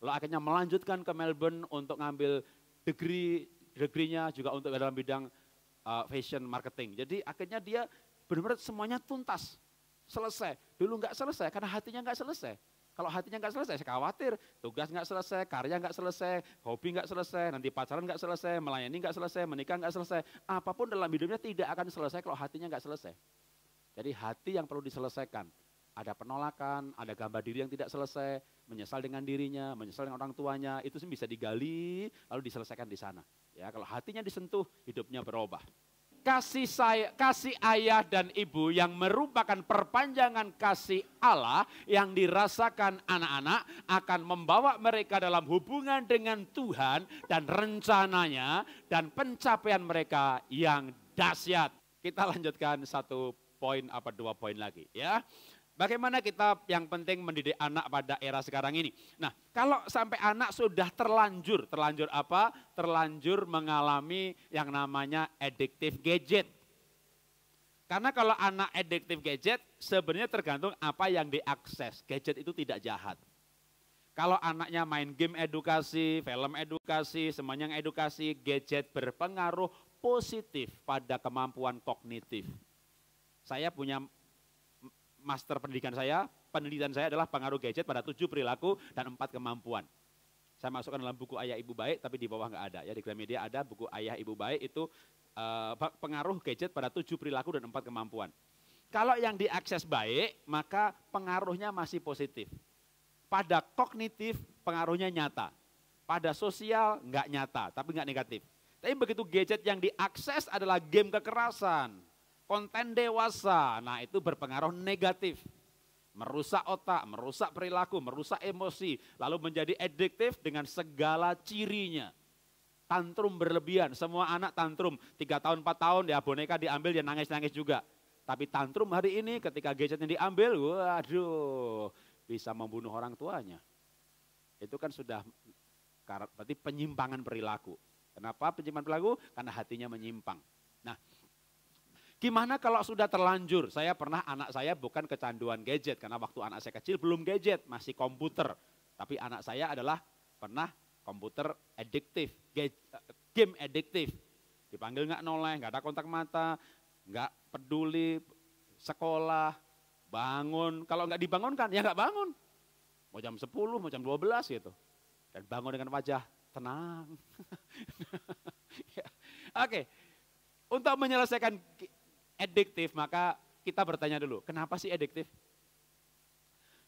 Speaker 1: Lalu akhirnya melanjutkan ke Melbourne untuk ngambil degree, degree-nya juga untuk dalam bidang uh, fashion marketing. Jadi akhirnya dia benar-benar semuanya tuntas, selesai. Dulu nggak selesai karena hatinya nggak selesai. Kalau hatinya nggak selesai, saya khawatir. Tugas nggak selesai, karya nggak selesai, hobi nggak selesai, nanti pacaran nggak selesai, melayani nggak selesai, menikah nggak selesai. Apapun dalam hidupnya tidak akan selesai kalau hatinya nggak selesai. Jadi hati yang perlu diselesaikan ada penolakan, ada gambar diri yang tidak selesai, menyesal dengan dirinya, menyesal dengan orang tuanya, itu sih bisa digali lalu diselesaikan di sana. Ya, kalau hatinya disentuh, hidupnya berubah. Kasih saya, kasih ayah dan ibu yang merupakan perpanjangan kasih Allah yang dirasakan anak-anak akan membawa mereka dalam hubungan dengan Tuhan dan rencananya dan pencapaian mereka yang dahsyat. Kita lanjutkan satu poin apa dua poin lagi ya. Bagaimana kita yang penting mendidik anak pada era sekarang ini? Nah, kalau sampai anak sudah terlanjur, terlanjur apa? Terlanjur mengalami yang namanya addictive gadget. Karena kalau anak addictive gadget, sebenarnya tergantung apa yang diakses. Gadget itu tidak jahat. Kalau anaknya main game edukasi, film edukasi, semuanya edukasi, gadget berpengaruh positif pada kemampuan kognitif. Saya punya master pendidikan saya, penelitian saya adalah pengaruh gadget pada tujuh perilaku dan empat kemampuan. Saya masukkan dalam buku Ayah Ibu Baik, tapi di bawah nggak ada. Ya di Gramedia ada buku Ayah Ibu Baik itu uh, pengaruh gadget pada tujuh perilaku dan empat kemampuan. Kalau yang diakses baik, maka pengaruhnya masih positif. Pada kognitif, pengaruhnya nyata. Pada sosial, nggak nyata, tapi nggak negatif. Tapi begitu gadget yang diakses adalah game kekerasan, konten dewasa. Nah, itu berpengaruh negatif. Merusak otak, merusak perilaku, merusak emosi, lalu menjadi addiktif dengan segala cirinya. Tantrum berlebihan, semua anak tantrum. Tiga tahun, empat tahun, ya boneka diambil, dia ya nangis-nangis juga. Tapi tantrum hari ini ketika gadgetnya diambil, waduh, bisa membunuh orang tuanya. Itu kan sudah berarti penyimpangan perilaku. Kenapa penyimpangan perilaku? Karena hatinya menyimpang. Nah, Gimana kalau sudah terlanjur? Saya pernah anak saya bukan kecanduan gadget karena waktu anak saya kecil belum gadget, masih komputer. Tapi anak saya adalah pernah komputer adiktif, eh, game adiktif. Dipanggil nggak noleh, nggak ada kontak mata, nggak peduli sekolah, bangun. Kalau nggak dibangunkan ya nggak bangun. Mau jam 10, mau jam 12 gitu. Dan bangun dengan wajah tenang. Ya. Oke, okay. untuk menyelesaikan addiktif, maka kita bertanya dulu, kenapa sih addiktif?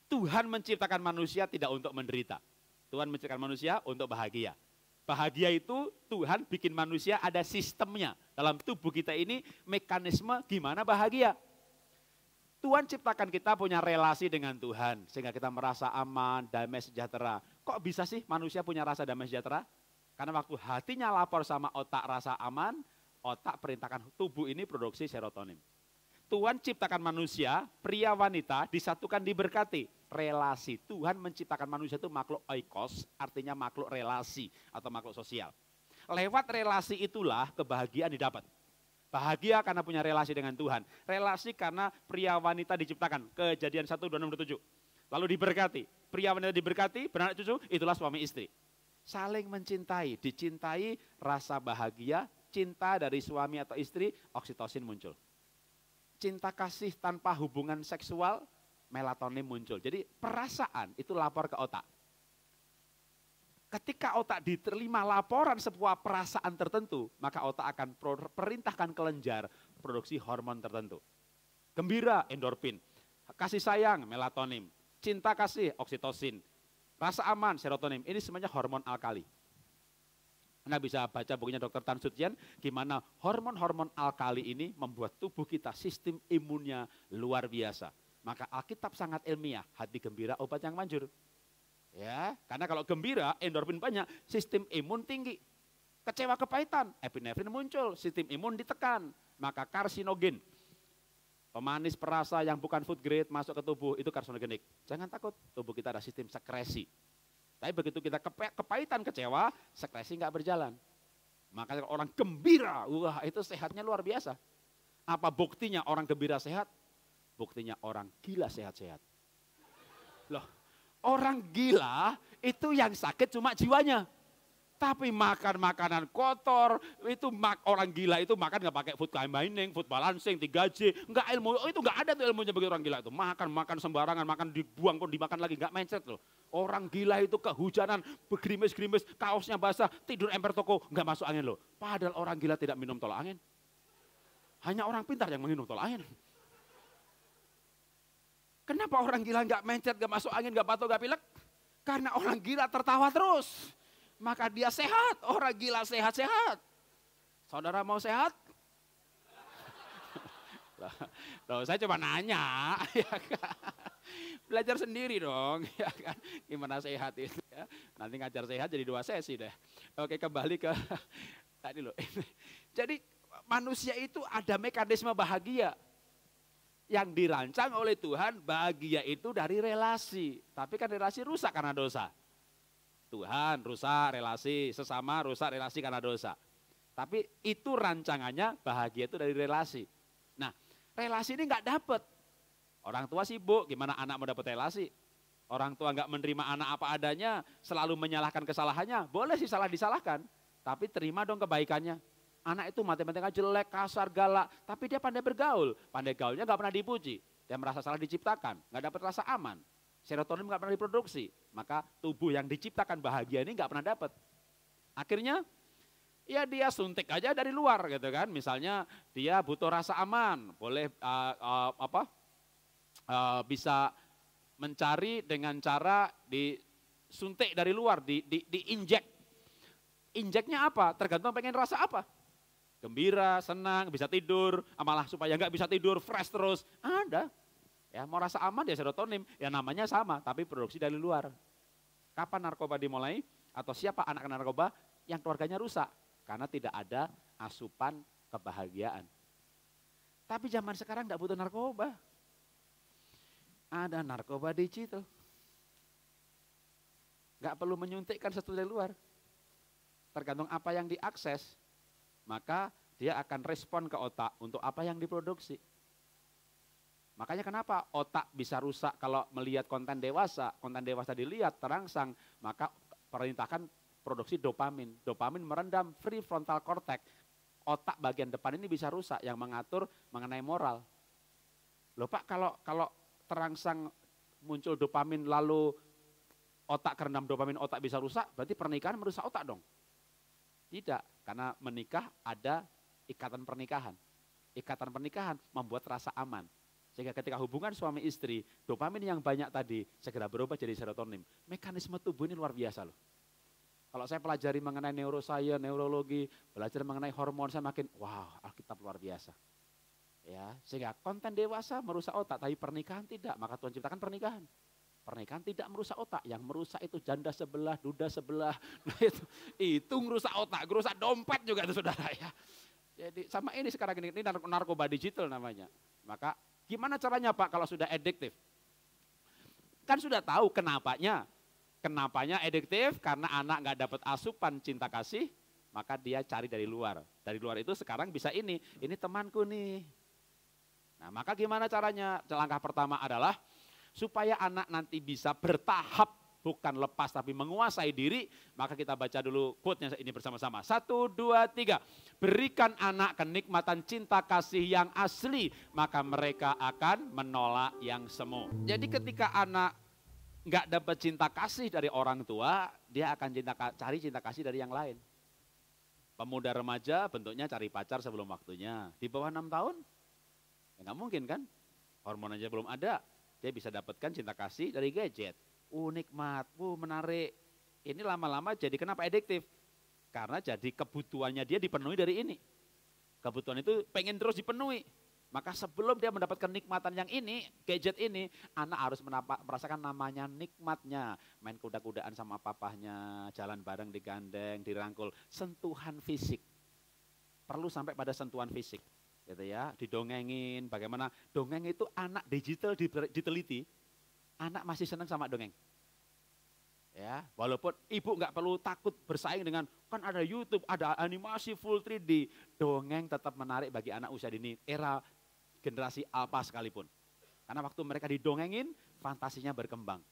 Speaker 1: Tuhan menciptakan manusia tidak untuk menderita. Tuhan menciptakan manusia untuk bahagia. Bahagia itu Tuhan bikin manusia ada sistemnya. Dalam tubuh kita ini mekanisme gimana bahagia. Tuhan ciptakan kita punya relasi dengan Tuhan. Sehingga kita merasa aman, damai, sejahtera. Kok bisa sih manusia punya rasa damai sejahtera? Karena waktu hatinya lapor sama otak rasa aman, Otak perintahkan tubuh ini produksi serotonin. Tuhan ciptakan manusia, pria wanita disatukan diberkati. Relasi. Tuhan menciptakan manusia itu makhluk oikos, artinya makhluk relasi atau makhluk sosial. Lewat relasi itulah kebahagiaan didapat. Bahagia karena punya relasi dengan Tuhan. Relasi karena pria wanita diciptakan. Kejadian 1, 2, 6, 7. Lalu diberkati. Pria wanita diberkati, beranak cucu, itulah suami istri. Saling mencintai, dicintai rasa bahagia cinta dari suami atau istri, oksitosin muncul. Cinta kasih tanpa hubungan seksual, melatonin muncul. Jadi perasaan itu lapor ke otak. Ketika otak diterima laporan sebuah perasaan tertentu, maka otak akan perintahkan kelenjar produksi hormon tertentu. Gembira, endorfin. Kasih sayang, melatonin. Cinta kasih, oksitosin. Rasa aman, serotonin. Ini semuanya hormon alkali. Anda bisa baca bukunya Dr. Tan Sutian, gimana hormon-hormon alkali ini membuat tubuh kita sistem imunnya luar biasa. Maka Alkitab sangat ilmiah, hati gembira obat yang manjur. Ya, karena kalau gembira endorfin banyak, sistem imun tinggi. Kecewa kepahitan, epinefrin muncul, sistem imun ditekan, maka karsinogen. Pemanis perasa yang bukan food grade masuk ke tubuh itu karsinogenik. Jangan takut, tubuh kita ada sistem sekresi tapi begitu kita kepe, kepahitan, kecewa, sekresi nggak berjalan. Maka orang gembira, wah itu sehatnya luar biasa. Apa buktinya orang gembira sehat? Buktinya orang gila sehat-sehat. Loh, orang gila itu yang sakit cuma jiwanya. Tapi makan makanan kotor, itu mak orang gila itu makan nggak pakai food combining, food balancing, 3J, nggak ilmu, oh itu nggak ada tuh ilmunya bagi orang gila itu. Makan, makan sembarangan, makan dibuang pun dimakan lagi, nggak mindset loh. Orang gila itu kehujanan, bergerimis-gerimis, kaosnya basah, tidur emper toko, nggak masuk angin loh. Padahal orang gila tidak minum tolak angin. Hanya orang pintar yang minum tolak angin. Kenapa orang gila nggak mencet, nggak masuk angin, nggak batuk, nggak pilek? Karena orang gila tertawa terus maka dia sehat. Orang oh, gila sehat-sehat. Saudara mau sehat? Loh, saya coba nanya, ya kan? Belajar sendiri dong, ya kan? Gimana sehat itu ya. Nanti ngajar sehat jadi dua sesi deh. Oke, kembali ke tadi loh. Jadi manusia itu ada mekanisme bahagia yang dirancang oleh Tuhan bahagia itu dari relasi. Tapi kan relasi rusak karena dosa. Tuhan rusak relasi, sesama rusak relasi karena dosa. Tapi itu rancangannya bahagia itu dari relasi. Nah, relasi ini nggak dapat. Orang tua sibuk, gimana anak mau dapat relasi? Orang tua nggak menerima anak apa adanya, selalu menyalahkan kesalahannya. Boleh sih salah disalahkan, tapi terima dong kebaikannya. Anak itu matematika jelek, kasar, galak, tapi dia pandai bergaul. Pandai gaulnya nggak pernah dipuji. Dia merasa salah diciptakan, nggak dapat rasa aman. Serotonin nggak pernah diproduksi. Maka tubuh yang diciptakan bahagia ini nggak pernah dapat. Akhirnya ya dia suntik aja dari luar gitu kan. Misalnya dia butuh rasa aman, boleh uh, uh, apa? Uh, bisa mencari dengan cara disuntik dari luar, di, di, diinjek. Injeknya apa? Tergantung pengen rasa apa. Gembira, senang, bisa tidur, malah supaya nggak bisa tidur, fresh terus. Ada. Ya, mau rasa aman ya serotonin, ya namanya sama tapi produksi dari luar. Kapan narkoba dimulai? Atau siapa anak narkoba yang keluarganya rusak? Karena tidak ada asupan kebahagiaan. Tapi zaman sekarang tidak butuh narkoba. Ada narkoba digital. Nggak perlu menyuntikkan sesuatu dari luar. Tergantung apa yang diakses, maka dia akan respon ke otak untuk apa yang diproduksi. Makanya kenapa otak bisa rusak kalau melihat konten dewasa, konten dewasa dilihat terangsang, maka perintahkan produksi dopamin. Dopamin merendam free frontal cortex. Otak bagian depan ini bisa rusak yang mengatur mengenai moral. Loh Pak, kalau kalau terangsang muncul dopamin lalu otak kerendam dopamin otak bisa rusak, berarti pernikahan merusak otak dong. Tidak, karena menikah ada ikatan pernikahan. Ikatan pernikahan membuat rasa aman sehingga ketika hubungan suami istri, dopamin yang banyak tadi segera berubah jadi serotonin. Mekanisme tubuh ini luar biasa loh. Kalau saya pelajari mengenai neurosaya neurologi, belajar mengenai hormon, saya makin, wow, Alkitab luar biasa. Ya, sehingga konten dewasa merusak otak, tapi pernikahan tidak. Maka Tuhan ciptakan pernikahan. Pernikahan tidak merusak otak, yang merusak itu janda sebelah, duda sebelah. Nah, itu, itu merusak otak, merusak dompet juga itu saudara ya. Jadi sama ini sekarang ini, ini narkoba digital namanya. Maka Gimana caranya Pak kalau sudah addiktif? Kan sudah tahu kenapanya. Kenapanya addiktif karena anak nggak dapat asupan cinta kasih, maka dia cari dari luar. Dari luar itu sekarang bisa ini, ini temanku nih. Nah maka gimana caranya? Langkah pertama adalah supaya anak nanti bisa bertahap bukan lepas tapi menguasai diri, maka kita baca dulu quote-nya ini bersama-sama. Satu, dua, tiga. Berikan anak kenikmatan cinta kasih yang asli, maka mereka akan menolak yang semu. Jadi ketika anak nggak dapat cinta kasih dari orang tua, dia akan cinta, cari cinta kasih dari yang lain. Pemuda remaja bentuknya cari pacar sebelum waktunya. Di bawah enam tahun, ya nggak mungkin kan? Hormon aja belum ada, dia bisa dapatkan cinta kasih dari gadget uh nikmat, uh menarik. Ini lama-lama jadi kenapa adiktif? Karena jadi kebutuhannya dia dipenuhi dari ini. Kebutuhan itu pengen terus dipenuhi. Maka sebelum dia mendapatkan nikmatan yang ini, gadget ini, anak harus menapa, merasakan namanya nikmatnya. Main kuda-kudaan sama papahnya, jalan bareng digandeng, dirangkul. Sentuhan fisik. Perlu sampai pada sentuhan fisik. Gitu ya, didongengin, bagaimana dongeng itu anak digital diteliti anak masih senang sama dongeng. Ya, walaupun ibu nggak perlu takut bersaing dengan kan ada YouTube, ada animasi full 3D, dongeng tetap menarik bagi anak usia dini era generasi apa sekalipun. Karena waktu mereka didongengin, fantasinya berkembang.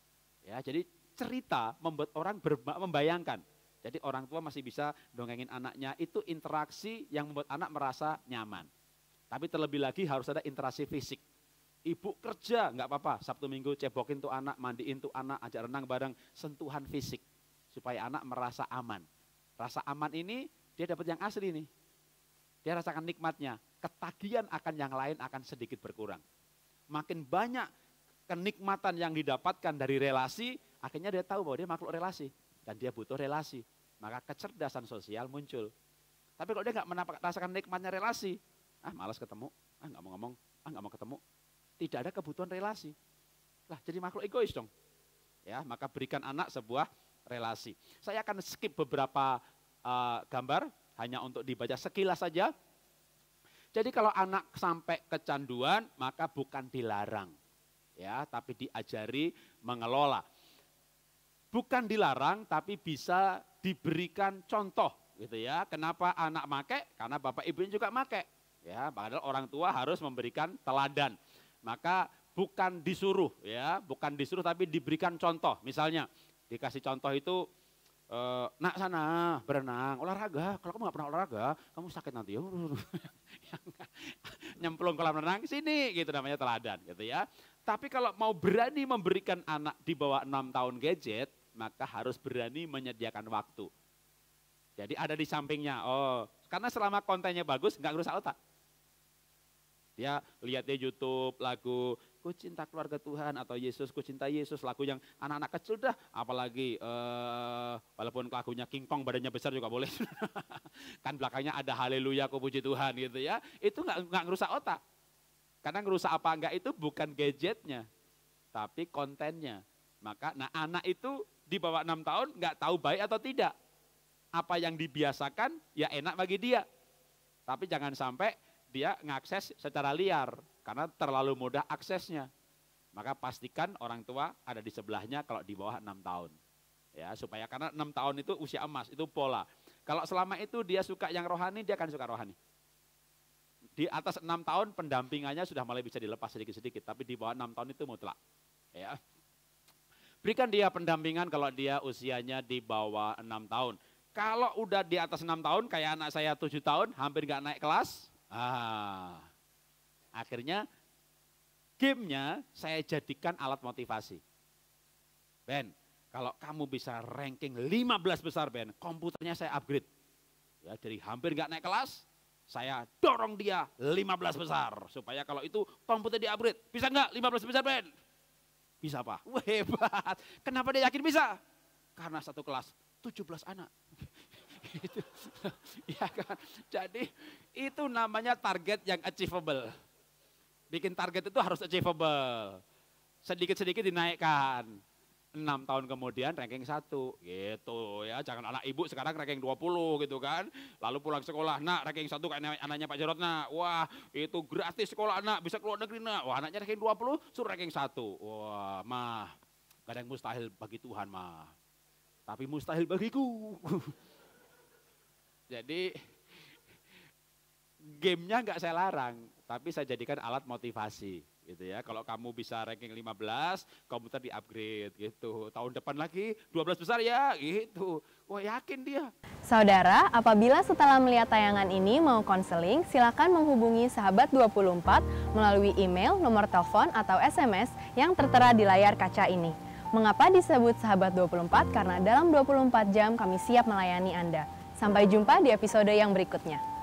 Speaker 1: Ya, jadi cerita membuat orang membayangkan. Jadi orang tua masih bisa dongengin anaknya, itu interaksi yang membuat anak merasa nyaman. Tapi terlebih lagi harus ada interaksi fisik Ibu kerja, nggak apa-apa. Sabtu minggu cebokin tuh anak, mandiin tuh anak, ajak renang bareng, sentuhan fisik. Supaya anak merasa aman. Rasa aman ini dia dapat yang asli nih. Dia rasakan nikmatnya. Ketagihan akan yang lain akan sedikit berkurang. Makin banyak kenikmatan yang didapatkan dari relasi, akhirnya dia tahu bahwa dia makhluk relasi. Dan dia butuh relasi. Maka kecerdasan sosial muncul. Tapi kalau dia nggak merasakan nikmatnya relasi, ah malas ketemu, ah nggak mau ngomong, ah nggak mau ketemu, tidak ada kebutuhan relasi. Lah jadi makhluk egois dong. Ya, maka berikan anak sebuah relasi. Saya akan skip beberapa uh, gambar hanya untuk dibaca sekilas saja. Jadi kalau anak sampai kecanduan maka bukan dilarang ya, tapi diajari mengelola. Bukan dilarang tapi bisa diberikan contoh gitu ya. Kenapa anak make? Karena bapak ibunya juga make. Ya, padahal orang tua harus memberikan teladan maka bukan disuruh ya, bukan disuruh tapi diberikan contoh. Misalnya dikasih contoh itu e, nak sana berenang, olahraga. Kalau kamu nggak pernah olahraga, kamu sakit nanti. ya Nyemplung kolam renang sini gitu namanya teladan gitu ya. Tapi kalau mau berani memberikan anak di bawah enam tahun gadget, maka harus berani menyediakan waktu. Jadi ada di sampingnya. Oh, karena selama kontennya bagus, nggak rusak otak. Dia ya, lihatnya YouTube lagu ku cinta keluarga Tuhan atau Yesus ku cinta Yesus lagu yang anak-anak kecil dah apalagi uh, walaupun lagunya King Kong badannya besar juga boleh kan belakangnya ada haleluya ku puji Tuhan gitu ya itu nggak nggak ngerusak otak karena ngerusak apa enggak itu bukan gadgetnya tapi kontennya maka nah anak itu di bawah enam tahun nggak tahu baik atau tidak apa yang dibiasakan ya enak bagi dia tapi jangan sampai dia mengakses secara liar karena terlalu mudah aksesnya. Maka pastikan orang tua ada di sebelahnya kalau di bawah enam tahun. Ya, supaya karena enam tahun itu usia emas, itu pola. Kalau selama itu dia suka yang rohani, dia akan suka rohani. Di atas enam tahun pendampingannya sudah mulai bisa dilepas sedikit-sedikit, tapi di bawah enam tahun itu mutlak. Ya. Berikan dia pendampingan kalau dia usianya di bawah enam tahun. Kalau udah di atas enam tahun, kayak anak saya tujuh tahun, hampir nggak naik kelas, Ah, akhirnya gamenya saya jadikan alat motivasi. Ben, kalau kamu bisa ranking 15 besar Ben, komputernya saya upgrade. Ya, dari hampir nggak naik kelas, saya dorong dia 15 besar. Supaya kalau itu komputer di upgrade. Bisa nggak 15 besar Ben? Bisa Pak. hebat. Kenapa dia yakin bisa? Karena satu kelas 17 anak. gitu. ya kan? Jadi itu namanya target yang achievable. Bikin target itu harus achievable. Sedikit-sedikit dinaikkan. Enam tahun kemudian ranking satu, gitu ya. Jangan anak ibu sekarang ranking 20 gitu kan. Lalu pulang sekolah, nak ranking satu, kayak anaknya Pak Jarot nak. Wah itu gratis sekolah anak, bisa keluar negeri nak. Wah anaknya ranking 20, suruh ranking satu, Wah mah, gak ada yang mustahil bagi Tuhan mah. Tapi mustahil bagiku. Jadi gamenya nggak saya larang, tapi saya jadikan alat motivasi gitu ya. Kalau kamu bisa ranking 15, komputer di-upgrade gitu. Tahun depan lagi 12 besar ya gitu. Wah, yakin dia. Saudara, apabila setelah melihat tayangan ini mau konseling, silakan menghubungi Sahabat 24 melalui email, nomor telepon atau SMS yang tertera di layar kaca ini. Mengapa disebut Sahabat 24? Karena dalam 24 jam kami siap melayani Anda. Sampai jumpa di episode yang berikutnya.